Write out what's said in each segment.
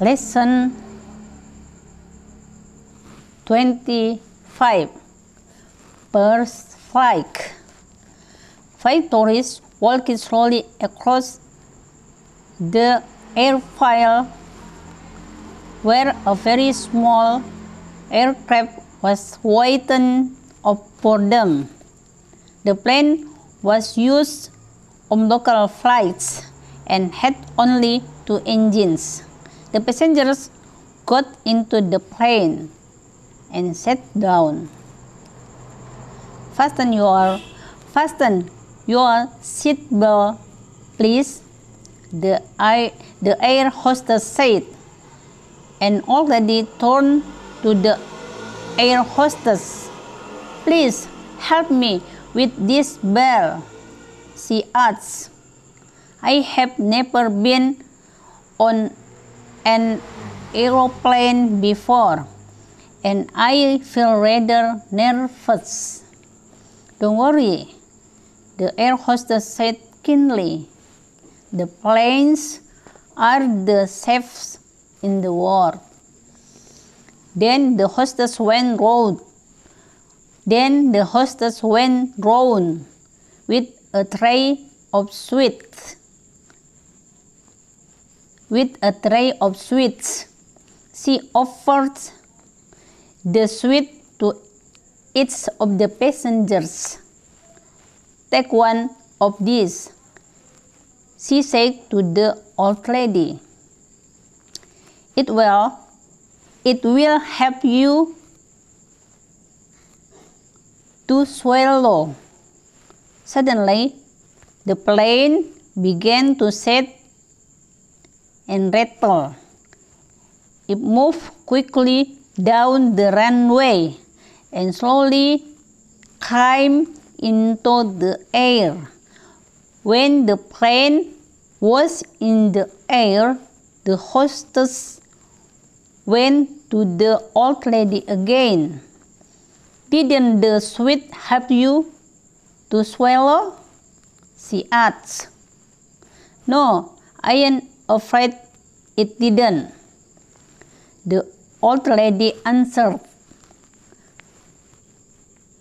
lesson 25 first flight five tourists walking slowly across the airfield where a very small aircraft was waiting up for them. The plane was used on local flights and had only two engines. The passengers got into the plane and sat down. Fasten your fasten your seat belt, please. The air, the air hostess said, and already turned to the air hostess. Please help me with this bell. She adds, I have never been on an aeroplane before, and I feel rather nervous. Don't worry, the air hostess said keenly. The planes are the safest in the world. Then the hostess went round. Then the hostess went round with a tray of sweets. with a tray of sweets. She offered the sweet to each of the passengers. Take one of these, she said to the old lady. It will, it will help you to swallow. Suddenly, the plane began to set and rattle. It moved quickly down the runway and slowly climbed into the air. When the plane was in the air, the hostess went to the old lady again. Didn't the sweet help you to swallow? She asked. No, I am afraid it didn't. The old lady answered,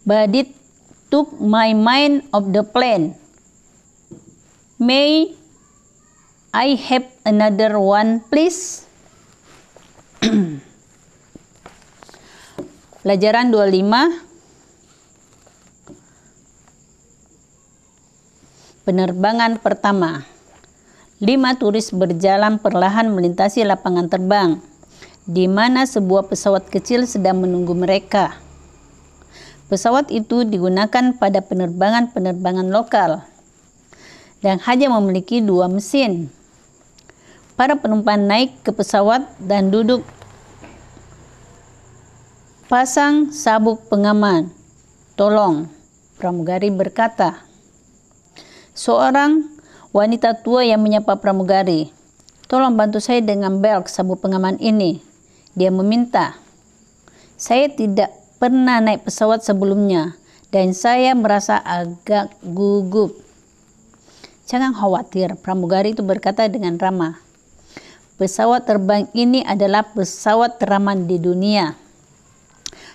But it took my mind off the plan. May I have another one, please? Pelajaran 25 Penerbangan pertama Lima turis berjalan perlahan melintasi lapangan terbang, di mana sebuah pesawat kecil sedang menunggu mereka. Pesawat itu digunakan pada penerbangan-penerbangan lokal dan hanya memiliki dua mesin. Para penumpang naik ke pesawat dan duduk pasang sabuk pengaman. Tolong, pramugari berkata. Seorang wanita tua yang menyapa pramugari. Tolong bantu saya dengan bel sabu pengaman ini. Dia meminta. Saya tidak pernah naik pesawat sebelumnya dan saya merasa agak gugup. Jangan khawatir, pramugari itu berkata dengan ramah. Pesawat terbang ini adalah pesawat teraman di dunia.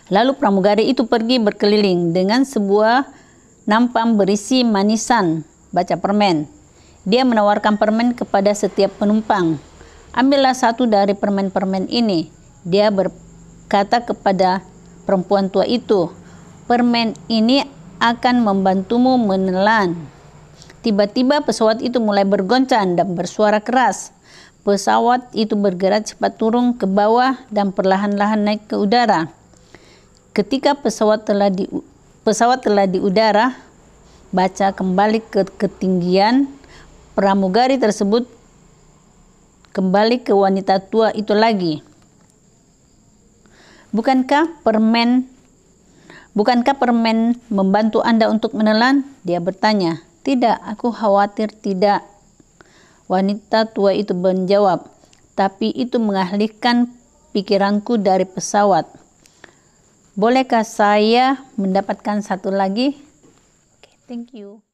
Lalu pramugari itu pergi berkeliling dengan sebuah nampan berisi manisan, baca permen, dia menawarkan permen kepada setiap penumpang. Ambillah satu dari permen-permen ini. Dia berkata kepada perempuan tua itu, permen ini akan membantumu menelan. Tiba-tiba pesawat itu mulai bergoncang dan bersuara keras. Pesawat itu bergerak cepat turun ke bawah dan perlahan-lahan naik ke udara. Ketika pesawat telah di pesawat telah di udara, baca kembali ke ketinggian pramugari tersebut kembali ke wanita tua itu lagi. Bukankah permen Bukankah permen membantu Anda untuk menelan? Dia bertanya. Tidak, aku khawatir tidak. Wanita tua itu menjawab, tapi itu mengalihkan pikiranku dari pesawat. Bolehkah saya mendapatkan satu lagi? Okay, thank you.